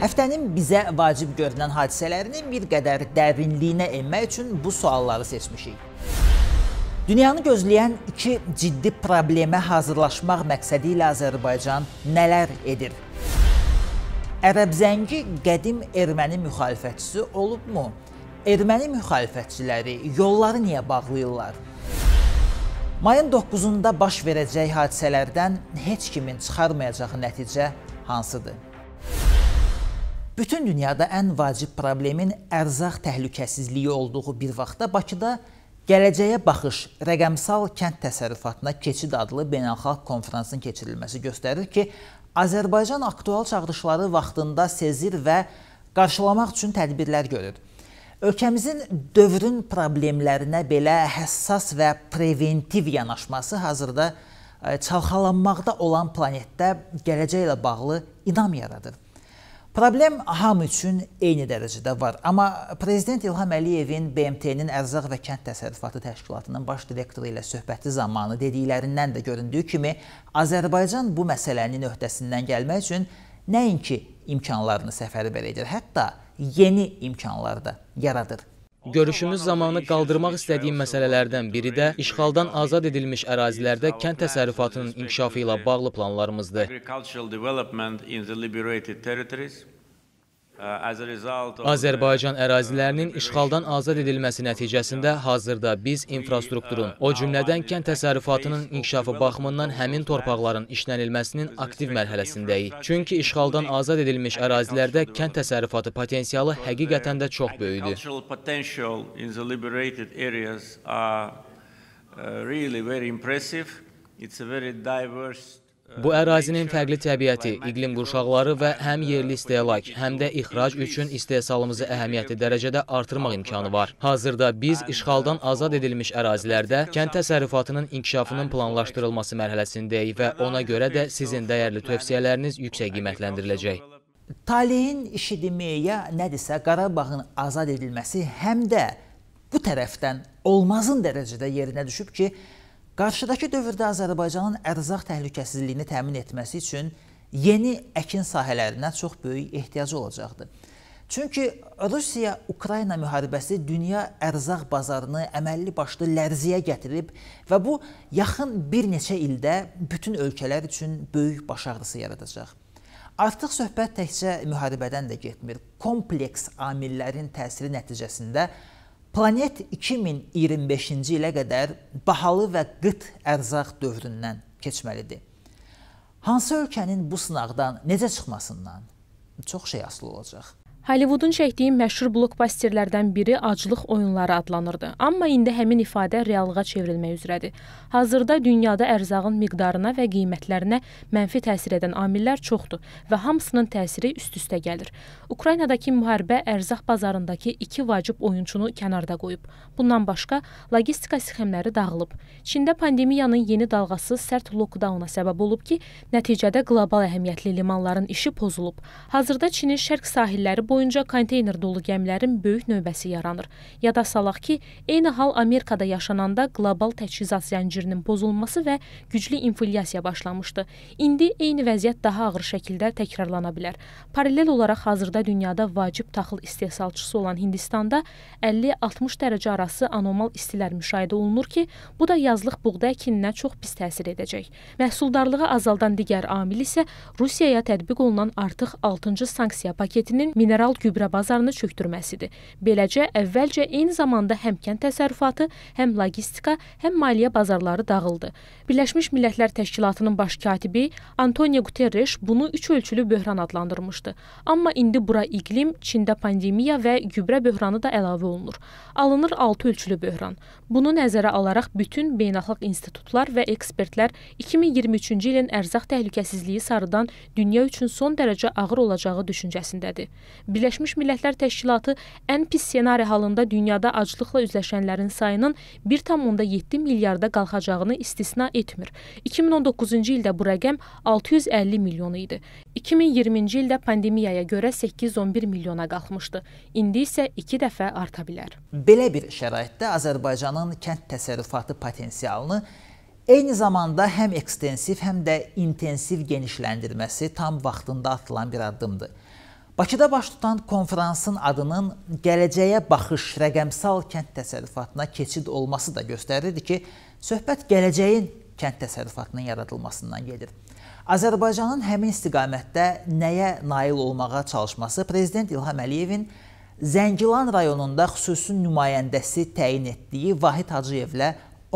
Həftənin bizə vacib görünən hadisələrini bir qədər dərinliyinə enmək üçün bu sualları seçmişik. Dünyanı gözləyən iki ciddi problemə hazırlaşmaq məqsədi ilə Azərbaycan nələr edir? Ərəbzəngi qədim erməni müxalifətçisi olubmu? Erməni müxalifətçiləri yolları niyə bağlayırlar? Mayın 9-da baş verəcək hadisələrdən heç kimin çıxarmayacağı nəticə hansıdır? Bütün dünyada ən vacib problemin ərzaq təhlükəsizliyi olduğu bir vaxtda Bakıda Gələcəyə baxış rəqəmsal kənd təsərrüfatına keçid adlı beynəlxalq konfransın keçirilməsi göstərir ki, Azərbaycan aktual çağırışları vaxtında sezir və qarşılamaq üçün tədbirlər görür. Ölkəmizin dövrün problemlərinə belə həssas və preventiv yanaşması hazırda e, çalxalanmaqda olan planetdə gələcəklə bağlı inam yaradır. Problem hamı üçün eyni dərəcədə var, amma prezident İlham Əliyevin BMT-nin ərzaq və kənd təsərrüfatı təşkilatının baş direktoru ilə söhbəti zamanı dediklərindən də göründüyü kimi, Azərbaycan bu məsələnin öhdəsindən gəlmək üçün nəinki imkanlarını səfərbər edir, hətta yeni imkanlar da yaradır. Görüşümüz zamanı qaldırmaq istədiyim məsələlərdən biri də işğaldan azad edilmiş ərazilərdə kənd təsərrüfatının inkişafı ilə bağlı planlarımızdır. Azərbaycan ərazilərinin işğaldan azad edilməsi nəticəsində hazırda biz infrastrukturun, uh, o cümlədən kənd təsərrüfatının inkişafı baxımından həmin torpaqların işlənilməsinin aktiv mərhələsindəyik. Çünki işğaldan azad edilmiş ərazilərdə kənd təsərrüfatı potensialı həqiqətən də çox böyüdür. Uh, really very impressive. It's a very diverse Bu ərazinin fərqli təbiəti, iqlim qurşaqları və həm yerli istehlak, həm də ixrac üçün istehsalımızı əhəmiyyətli dərəcədə artırmaq imkanı var. Hazırda biz işğaldan azad edilmiş ərazilərdə kənd təsərrüfatının inkişafının planlaşdırılması mərhələsindəyik və ona görə də sizin dəyərli tövsiyələriniz yüksək qiymətləndiriləcək. Taleyin işidimi ya nədirsə, Qarabağın azad edilməsi həm də bu tərəfdən olmazın dərəcədə yerinə düşüb ki, Qarşıdakı dövrdə Azərbaycanın ərzaq təhlükəsizliyini təmin etməsi üçün yeni əkin sahələrinə çox böyük ehtiyacı olacaqdır. Çünki Rusiya-Ukrayna müharibəsi dünya ərzaq bazarını əməlli başlı lərziyə gətirib və bu yaxın bir neçə ildə bütün ölkələr üçün böyük baş ağrısı yaradacaq. Artıq söhbət təkcə müharibədən də getmir. Kompleks amillərin təsiri nəticəsində Planet 2025-ci ilə qədər bahalı və qıt ərzaq dövründən keçməlidir. Hansı ölkənin bu sınaqdan necə çıxmasından çox şey asılı olacaq. Hollywoodun çəkdiyi məşhur blokbasterlərdən biri aclıq oyunları adlanırdı. Amma indi həmin ifadə reallığa çevrilmək üzrədir. Hazırda dünyada ərzağın miqdarına və qiymətlərinə mənfi təsir edən amillər çoxdur və hamısının təsiri üst-üstə gəlir. Ukraynadakı müharibə ərzaq bazarındakı iki vacib oyunçunu kənarda qoyub. Bundan başqa logistika sxemləri dağılıb. Çində pandemiyanın yeni dalğası sərt lokdauna səbəb olub ki, nəticədə qlobal əhəmiyyətli limanların işi pozulub. Hazırda Çinin şərq sahilləri boyunca konteyner dolu gəmilərin böyük növbəsi yaranır. Yada salaq ki, eyni hal Amerikada yaşananda qlobal təchizat zəncirinin pozulması və güclü infilyasiya başlamışdı. İndi eyni vəziyyət daha ağır şəkildə təkrarlana bilər. Paralel olaraq hazırda dünyada vacib taxıl istehsalçısı olan Hindistanda 50-60 dərəcə arası anomal istilər müşahidə olunur ki, bu da yazlıq buğda əkininə çox pis təsir edəcək. Məhsuldarlığı azaldan digər amil isə Rusiyaya tətbiq olunan artıq 6-cı sanksiya paketinin mineral mineral gübrə bazarını çökdürməsidir. Beləcə, əvvəlcə eyni zamanda həm kənd təsərrüfatı, həm logistika, həm maliyyə bazarları dağıldı. Birləşmiş Millətlər Təşkilatının baş katibi Antonio Guterres bunu üç ölçülü böhran adlandırmışdı. Amma indi bura iqlim, Çində pandemiya və gübrə böhranı da əlavə olunur. Alınır 6 ölçülü böhran. Bunu nəzərə alaraq bütün beynəlxalq institutlar və ekspertlər 2023-cü ilin ərzaq təhlükəsizliyi sarıdan dünya üçün son dərəcə ağır olacağı düşüncəsindədir. Birləşmiş Millətlər Təşkilatı ən pis ssenari halında dünyada aclıqla üzləşənlərin sayının 1,7 milyarda qalxacağını istisna etmir. 2019-cu ildə bu rəqəm 650 milyon idi. 2020-ci ildə pandemiyaya görə 811 milyona qalxmışdı. İndi isə 2 dəfə arta bilər. Belə bir şəraitdə Azərbaycanın kənd təsərrüfatı potensialını Eyni zamanda həm ekstensiv, həm də intensiv genişləndirməsi tam vaxtında atılan bir addımdır. Bakıda baş tutan konfransın adının gələcəyə baxış rəqəmsal kənd təsərrüfatına keçid olması da göstərirdi ki, söhbət gələcəyin kənd təsərrüfatının yaradılmasından gedir. Azərbaycanın həmin istiqamətdə nəyə nail olmağa çalışması prezident İlham Əliyevin Zəngilan rayonunda xüsusi nümayəndəsi təyin etdiyi Vahid Hacıyevlə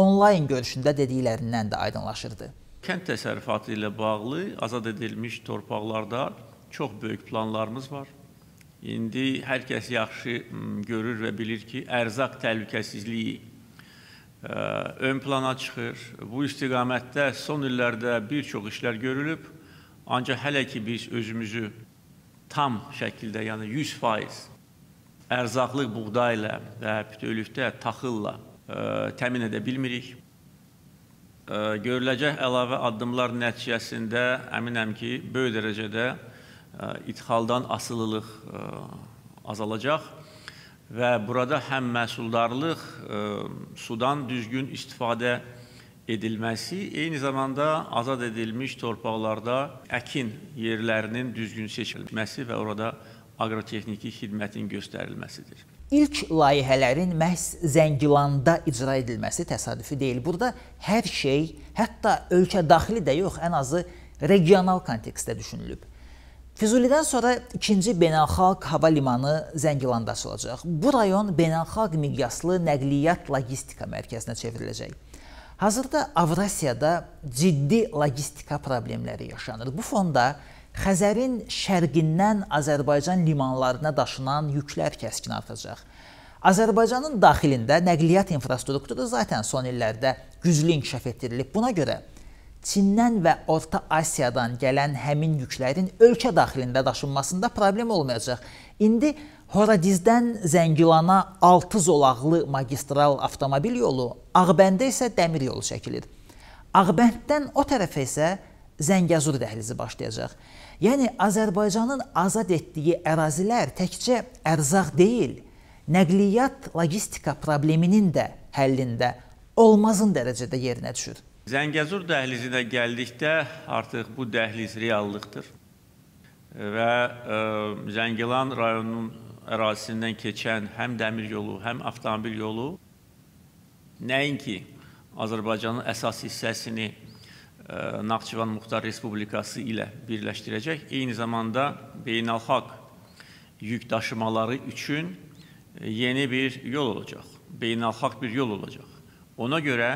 onlayn görüşündə dediklərindən də aydınlaşırdı. Kənd təsərrüfatı ilə bağlı azad edilmiş torpaqlarda çox böyük planlarımız var. İndi hər kəs yaxşı görür və bilir ki, ərzaq təhlükəsizliyi ön plana çıxır. Bu istiqamətdə son illərdə bir çox işlər görülüb, ancaq hələ ki biz özümüzü tam şəkildə, yəni 100% ərzaqlıq buğday ilə və bütövlükdə taxılla təmin edə bilmirik. Görüləcək əlavə addımlar nəticəsində əminəm ki, böyük dərəcədə idxaldan asılılıq azalacaq və burada həm məhsuldarlıq, sudan düzgün istifadə edilməsi, eyni zamanda azad edilmiş torpaqlarda əkin yerlərinin düzgün seçilməsi və orada aqrotexniki xidmətin göstərilməsidir. İlk layihələrin məhz Zəngilanda icra edilməsi təsadüfi deyil. Burada hər şey, hətta ölkə daxili də yox, ən azı regional kontekstdə düşünülüb. Füzulidən sonra ikinci beynəlxalq hava limanı Zəngilanda açılacaq. Bu rayon beynəlxalq miqyaslı nəqliyyat logistika mərkəzinə çevriləcək. Hazırda Avrasiyada ciddi logistika problemləri yaşanır. Bu fonda Xəzərin şərqindən Azərbaycan limanlarına daşınan yüklər kəskin artacaq. Azərbaycanın daxilində nəqliyyat infrastrukturu zaten son illərdə güclü inkişaf etdirilib. Buna görə Çindən və Orta Asiyadan gələn həmin yüklərin ölkə daxilində daşınmasında problem olmayacaq. İndi Horadizdən Zəngilana 6 zolaqlı magistral avtomobil yolu, Ağbəndə isə dəmir yolu çəkilir. Ağbənddən o tərəfə isə Zəngəzur dəhlizi başlayacaq. Yəni Azərbaycanın azad etdiyi ərazilər təkcə ərzaq deyil, nəqliyyat logistika probleminin də həllində olmazın dərəcədə yerinə düşür. Zəngəzur dəhlizinə gəldikdə artıq bu dəhliz reallıqdır və e, Zəngilan rayonunun ərazisindən keçən həm dəmir yolu, həm avtomobil yolu nəinki Azərbaycanın əsas hissəsini e, Naxçıvan Muxtar Respublikası ilə birləşdirəcək, eyni zamanda beynəlxalq yük daşımaları üçün e, yeni bir yol olacaq, beynəlxalq bir yol olacaq. Ona görə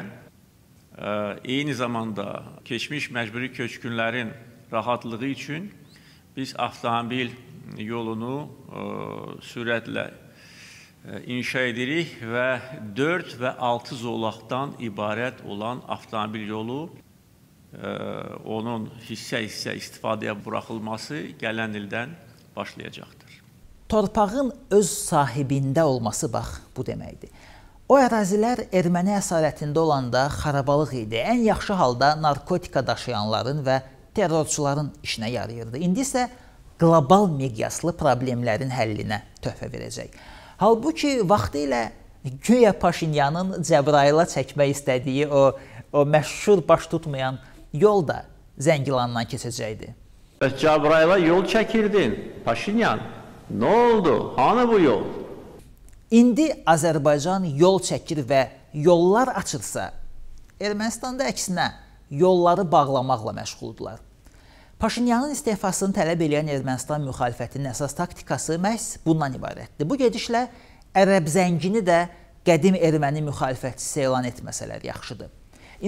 eyni zamanda keçmiş məcburi köçkünlərin rahatlığı üçün biz avtomobil yolunu e, sürətlə e, inşa edirik və 4 və 6 zolaqdan ibarət olan avtomobil yolu e, onun hissə-hissə istifadəyə buraxılması gələn ildən başlayacaqdır. Torpağın öz sahibində olması bax bu deməkdir. O ərazilər erməni əsarətində olanda xarabalıq idi. Ən yaxşı halda narkotika daşıyanların və terrorçuların işinə yarayırdı. İndi isə qlobal miqyaslı problemlərin həllinə töhfə verəcək. Halbuki vaxtı ilə Güya Paşinyanın Cəbrayıla çəkmək istədiyi o, o məşhur baş tutmayan yol da Zəngilandan keçəcəkdi. Bəs Cəbrayıla yol çəkirdin, Paşinyan. Nə oldu? Hanı bu yol? İndi Azərbaycan yol çəkir və yollar açırsa, Ermənistanda əksinə yolları bağlamaqla məşğuldurlar. Paşinyanın istefasını tələb edən Ermənistan müxalifətinin əsas taktikası məhz bundan ibarətdir. Bu gedişlə ərəb zəngini də qədim erməni müxalifətçisi elan etməsələr yaxşıdır.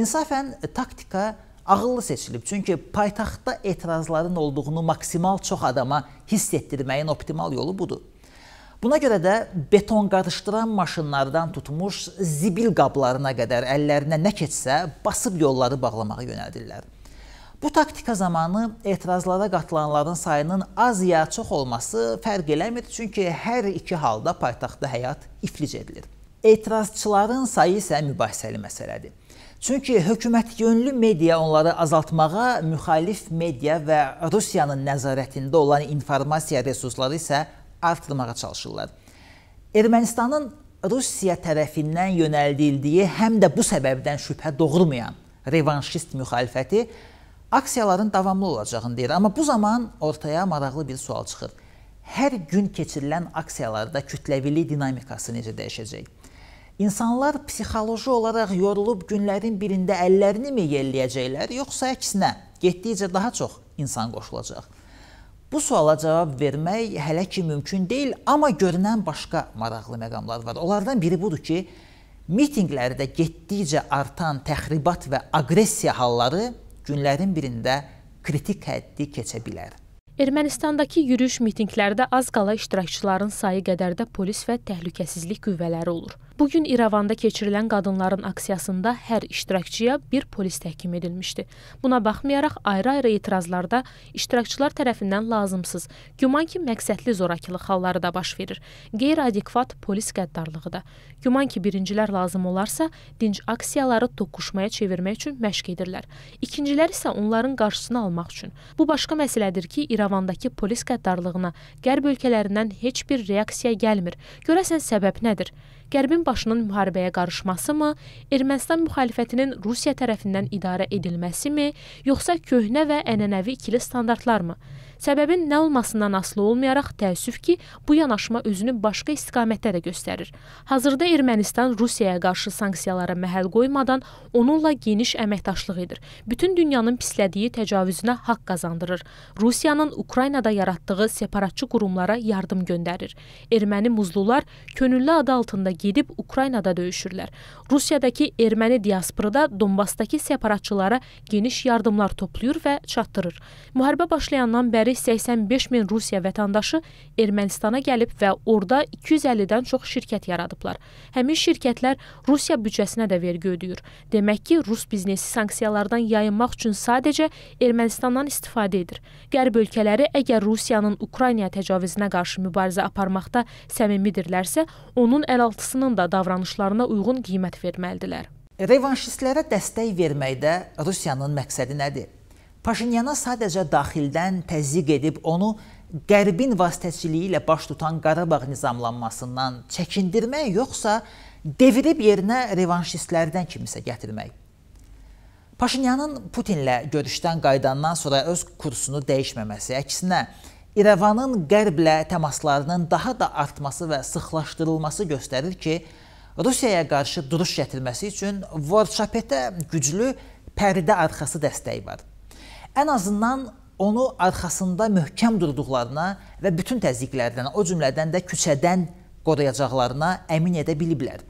İnsafən e, taktika ağıllı seçilib. Çünki paytaxtda etirazların olduğunu maksimal çox adama hiss etdirməyin optimal yolu budur. Buna görə də beton qarışdıran maşınlardan tutmuş zibil qablarına qədər əllərinə nə keçsə basıb yolları bağlamağa yönəldirlər. Bu taktika zamanı etirazlara qatılanların sayının az ya çox olması fərq eləmir, çünki hər iki halda paytaxtda həyat iflic edilir. Etirazçıların sayı isə mübahisəli məsələdir. Çünki hökumət yönlü media onları azaltmağa, müxalif media və Rusiyanın nəzarətində olan informasiya resursları isə artırmağa çalışırlar. Ermənistanın Rusiya tərəfindən yönəldildiyi həm də bu səbəbdən şübhə doğurmayan revanşist müxalifəti aksiyaların davamlı olacağını deyir. Amma bu zaman ortaya maraqlı bir sual çıxır. Hər gün keçirilən aksiyalarda kütləvilik dinamikası necə dəyişəcək? İnsanlar psixoloji olaraq yorulub günlərin birində əllərini mi yelləyəcəklər, yoxsa əksinə getdikcə daha çox insan qoşulacaq? Bu suala cavab vermək hələ ki mümkün deyil, amma görünən başqa maraqlı məqamlar var. Onlardan biri budur ki, mitinqlərdə getdikcə artan təxribat və aqressiya halları günlərin birində kritik həddi keçə bilər. Ermənistandakı yürüyüş mitinqlərdə az qala iştirakçıların sayı qədər də polis və təhlükəsizlik qüvvələri olur. Bu gün İrəvanda keçirilən qadınların aksiyasında hər iştirakçıya bir polis təhkim edilmişdi. Buna baxmayaraq ayrı-ayrı etirazlarda iştirakçılar tərəfindən lazımsız, güman ki, məqsədli zorakılıq halları da baş verir. Qeyri-adekvat polis qəddarlığı da. Güman ki, birincilər lazım olarsa, dinc aksiyaları toqquşmaya çevirmək üçün məşq edirlər. İkincilər isə onların qarşısını almaq üçün. Bu başqa məsələdir ki, İrəvanda İrəvandakı polis qəddarlığına qərb ölkələrindən heç bir reaksiya gəlmir. Görəsən səbəb nədir? Qərbin başının müharibəyə qarışmasımı, Ermənistan müxalifətinin Rusiya tərəfindən idarə edilməsimi, yoxsa köhnə və ənənəvi ikili standartlarmı? Səbəbin nə olmasından asılı olmayaraq təəssüf ki, bu yanaşma özünü başqa istiqamətdə də göstərir. Hazırda Ermənistan Rusiyaya qarşı sanksiyalara məhəl qoymadan onunla geniş əməkdaşlıq edir. Bütün dünyanın pislədiyi təcavüzünə haqq qazandırır. Rusiyanın Ukraynada yaratdığı separatçı qurumlara yardım göndərir. Erməni muzlular könüllü adı altında gedib Ukraynada döyüşürlər. Rusiyadakı erməni diasporada Donbasdakı separatçılara geniş yardımlar toplayır və çatdırır. Müharibə başlayandan bəri göre 85 min Rusiya vətəndaşı Ermənistana gəlib və orada 250-dən çox şirkət yaradıblar. Həmin şirkətlər Rusiya büdcəsinə də vergi ödəyir. Demək ki, Rus biznesi sanksiyalardan yayınmaq üçün sadəcə Ermənistandan istifadə edir. Qərb ölkələri əgər Rusiyanın Ukraynaya təcavüzünə qarşı mübarizə aparmaqda səmimidirlərsə, onun əlaltısının da davranışlarına uyğun qiymət verməlidirlər. Revanşistlərə dəstək verməkdə Rusiyanın məqsədi nədir? Paşinyana sadəcə daxildən təzyiq edib onu Qərbin vasitəçiliyi ilə baş tutan Qarabağ nizamlanmasından çəkindirmək yoxsa devirib yerinə revanşistlərdən kimisə gətirmək. Paşinyanın Putinlə görüşdən qayıdandan sonra öz kursunu dəyişməməsi, əksinə İrəvanın Qərblə təmaslarının daha da artması və sıxlaşdırılması göstərir ki, Rusiyaya qarşı duruş gətirməsi üçün Vorçapetə güclü pərdə arxası dəstəyi var ən azından onu arxasında möhkəm durduqlarına və bütün təzyiqlərdən, o cümlədən də küçədən qoruyacaqlarına əmin edə biliblər.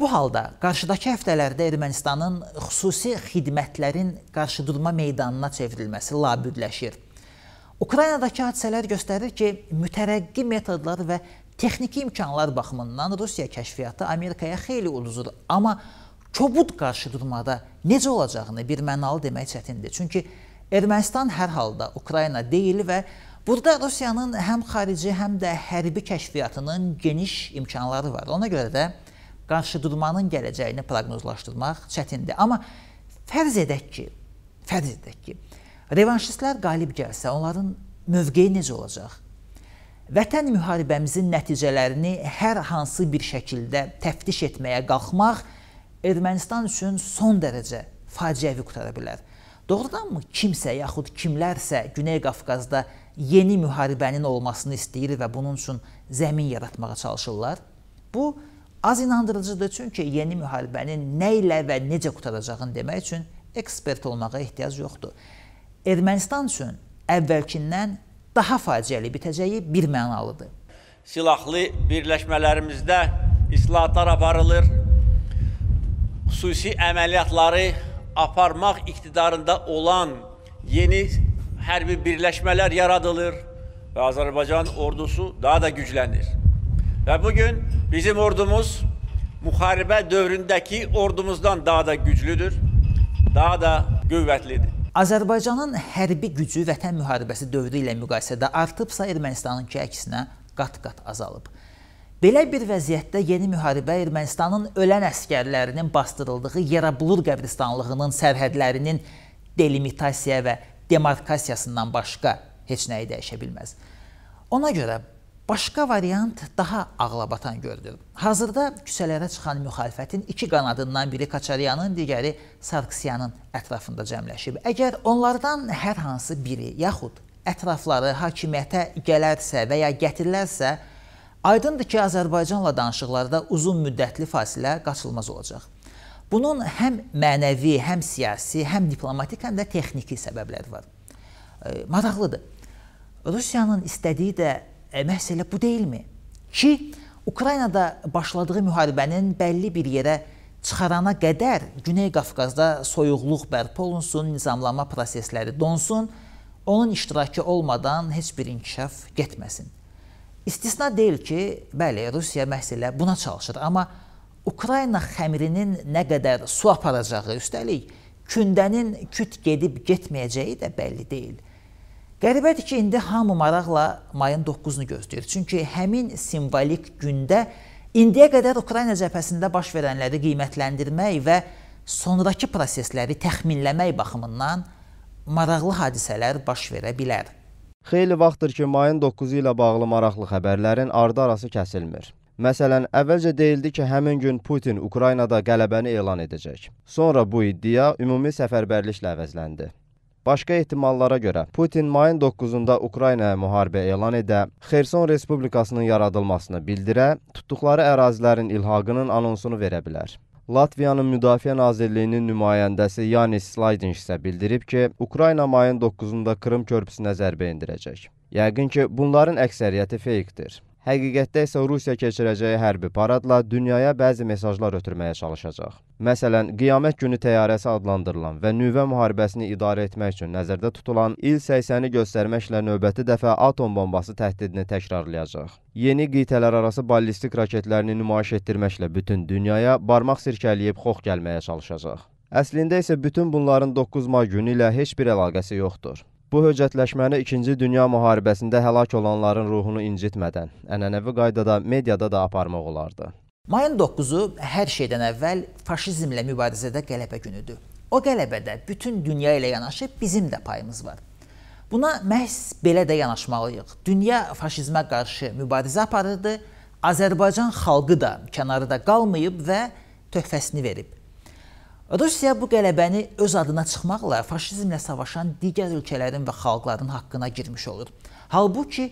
Bu halda qarşıdakı həftələrdə Ermənistanın xüsusi xidmətlərin qarşıdurma meydanına çevrilməsi labüdləşir. Ukraynadakı hadisələr göstərir ki, mütərəqqi metodlar və texniki imkanlar baxımından Rusiya kəşfiyyatı Amerikaya xeyli uduzur, amma kobud qarşıdurmada necə olacağını birmənalı demək çətindir. Çünki Ermənistan hər halda Ukrayna deyil və burada Rusiyanın həm xarici, həm də hərbi kəşfiyyatının geniş imkanları var. Ona görə də qarşıdurmanın gələcəyini proqnozlaşdırmaq çətindir. Amma fərz edək ki, fərz edək ki, revanşistlər qalib gəlsə, onların mövqeyi necə olacaq? Vətən müharibəmizin nəticələrini hər hansı bir şəkildə təftiş etməyə qalxmaq Ermənistan üçün son dərəcə faciəvi qutara bilər. Doğrudanmı kimsə yaxud kimlərsə Güney Qafqazda yeni müharibənin olmasını istəyir və bunun üçün zəmin yaratmağa çalışırlar? Bu az inandırıcıdır, çünki yeni müharibənin nə ilə və necə qutaracağını demək üçün ekspert olmağa ehtiyac yoxdur. Ermənistan üçün əvvəlkindən daha faciəli bitəcəyi bir mənalıdır. Silahlı birləşmələrimizdə islahatlar aparılır, xüsusi əməliyyatları aparılır aparmaq iqtidarında olan yeni hərbi birləşmələr yaradılır və Azərbaycan ordusu daha da güclənir. Və bugün bizim ordumuz müharibə dövründəki ordumuzdan daha da güclüdür, daha da qüvvətlidir. Azərbaycanın hərbi gücü vətən müharibəsi dövrü ilə müqayisədə artıbsa Ermənistanınki əksinə qat-qat azalıb. Belə bir vəziyyətdə yeni müharibə Ermənistanın ölən əskərlərinin bastırıldığı Yerabulur qəbristanlığının sərhədlərinin delimitasiya və demarkasiyasından başqa heç nəyi dəyişə bilməz. Ona görə başqa variant daha ağlabatan görünür. Hazırda küçələrə çıxan müxalifətin iki qanadından biri Kaçaryanın, digəri Sarkisyanın ətrafında cəmləşib. Əgər onlardan hər hansı biri yaxud ətrafları hakimiyyətə gələrsə və ya gətirilərsə, Aydındır ki, Azərbaycanla danışıqlarda uzun müddətli fasilə qaçılmaz olacaq. Bunun həm mənəvi, həm siyasi, həm diplomatik, həm də texniki səbəbləri var. E, maraqlıdır. Rusiyanın istədiyi də e, məhz elə bu deyilmi? Ki, Ukraynada başladığı müharibənin bəlli bir yerə çıxarana qədər Güney Qafqazda soyuqluq bərpa olunsun, nizamlama prosesləri donsun, onun iştirakı olmadan heç bir inkişaf getməsin. İstisna deyil ki, bəli, Rusiya məhz elə buna çalışır, amma Ukrayna xəmirinin nə qədər su aparacağı, üstəlik kündənin küt gedib getməyəcəyi də bəlli deyil. Qəribədir ki, indi hamı maraqla mayın 9-unu gözləyir. Çünki həmin simvolik gündə indiyə qədər Ukrayna cəbhəsində baş verənləri qiymətləndirmək və sonrakı prosesləri təxminləmək baxımından maraqlı hadisələr baş verə bilər. Xeyli vaxtdır ki, mayın 9-u ilə bağlı maraqlı xəbərlərin ardı-arası kəsilmir. Məsələn, əvvəlcə deyildi ki, həmin gün Putin Ukraynada qələbəni elan edəcək. Sonra bu iddia ümumi səfərbərliklə əvəzləndi. Başqa ehtimallara görə Putin mayın 9-unda Ukraynaya müharibə elan edə, Xerson Respublikasının yaradılmasını bildirə, tutduqları ərazilərin ilhaqının anonsunu verə bilər. Latviyanın Müdafiə Nazirliyinin nümayəndəsi Yanis Slaydinç isə bildirib ki, Ukrayna mayın 9-da Krım körpüsünə zərbə endirəcək. Yəqin ki, bunların əksəriyyəti feykdir. Həqiqətdə isə Rusiya keçirəcəyi hərbi paradla dünyaya bəzi mesajlar ötürməyə çalışacaq. Məsələn, qiyamət günü təyyarəsi adlandırılan və nüvə müharibəsini idarə etmək üçün nəzərdə tutulan il 80-i göstərməklə növbəti dəfə atom bombası təhdidini təkrarlayacaq. Yeni qitələr arası ballistik raketlərini nümayiş etdirməklə bütün dünyaya barmaq sirkəliyib xox gəlməyə çalışacaq. Əslində isə bütün bunların 9 may günü ilə heç bir əlaqəsi yoxdur. Bu höccətləşməni 2-ci Dünya müharibəsində həlak olanların ruhunu incitmədən, ənənəvi qaydada mediada da aparmaq olardı. Mayın 9-u hər şeydən əvvəl faşizmlə mübarizədə qələbə günüdür. O qələbədə bütün dünya ilə yanaşı bizim də payımız var. Buna məhz belə də yanaşmalıyıq. Dünya faşizmə qarşı mübarizə aparırdı. Azərbaycan xalqı da kənarda qalmayıb və töhfəsini verib. Rusiya bu qələbəni öz adına çıxmaqla faşizmlə savaşan digər ölkələrin və xalqların haqqına girmiş olur. Halbuki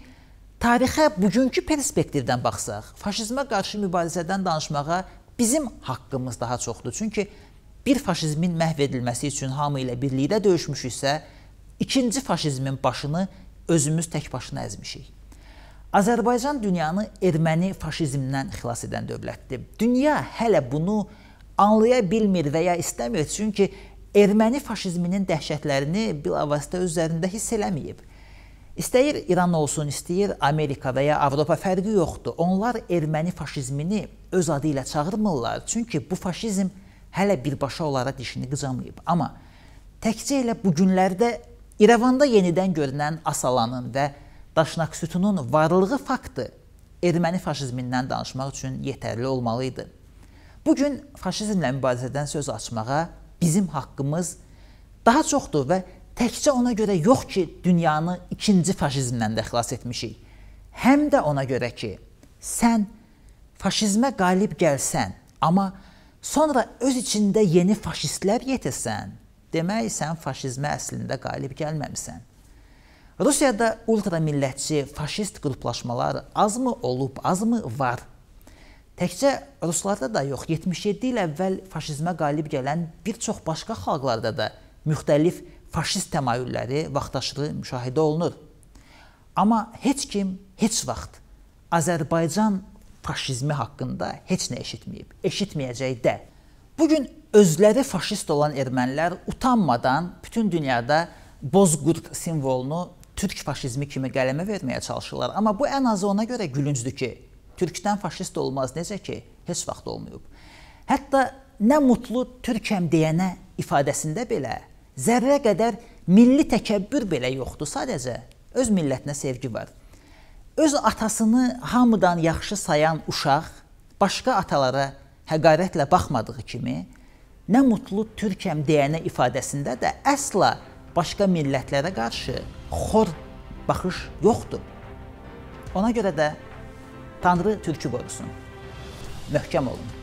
tarixə bugünkü perspektivdən baxsaq, faşizmə qarşı mübarizədən danışmağa bizim haqqımız daha çoxdur. Çünki bir faşizmin məhv edilməsi üçün hamı ilə birlikdə döyüşmüşüksə, ikinci faşizmin başını özümüz tək başına əzmişik. Azərbaycan dünyanı erməni faşizmdən xilas edən dövlətdir. Dünya hələ bunu anlaya bilmir və ya istəmir, çünki erməni faşizminin dəhşətlərini bilavasitə üzərində hiss eləməyib. İstəyir İran olsun, istəyir Amerika və ya Avropa fərqi yoxdur. Onlar erməni faşizmini öz adı ilə çağırmırlar, çünki bu faşizm hələ birbaşa olaraq dişini qıcamayıb. Amma təkcə elə bu günlərdə İrəvanda yenidən görünən Asalanın və Daşnaq sütunun varlığı faktı erməni faşizmindən danışmaq üçün yetərli olmalı idi. Bu gün faşizmlə mübarizədən söz açmağa bizim haqqımız daha çoxdur və təkcə ona görə yox ki, dünyanı ikinci faşizmdən də xilas etmişik. Həm də ona görə ki, sən faşizmə qalib gəlsən, amma sonra öz içində yeni faşistlər yetirsən, demək sən faşizmə əslində qalib gəlməmisən. Rusiyada ultramillətçi faşist qruplaşmalar azmı olub, azmı var? Təkcə ruslarda da yox, 77 il əvvəl faşizmə qalib gələn bir çox başqa xalqlarda da müxtəlif faşist təmayülləri vaxtaşırı müşahidə olunur. Amma heç kim heç vaxt Azərbaycan faşizmi haqqında heç nə eşitməyib, eşitməyəcək də. Bu gün özləri faşist olan ermənilər utanmadan bütün dünyada bozqurt simvolunu türk faşizmi kimi qələmə verməyə çalışırlar. Amma bu ən azı ona görə gülüncdür ki, türkdən faşist olmaz, necə ki, heç vaxt olmayıb. Hətta nə mutlu türkəm deyənə ifadəsində belə zərrə qədər milli təkəbbür belə yoxdur, sadəcə öz millətinə sevgi var. Öz atasını hamıdan yaxşı sayan uşaq başqa atalara həqarətlə baxmadığı kimi, nə mutlu türkəm deyənə ifadəsində də əsla başqa millətlərə qarşı xor baxış yoxdur. Ona görə də Tanrı türkü qorusun. Möhkəm olun.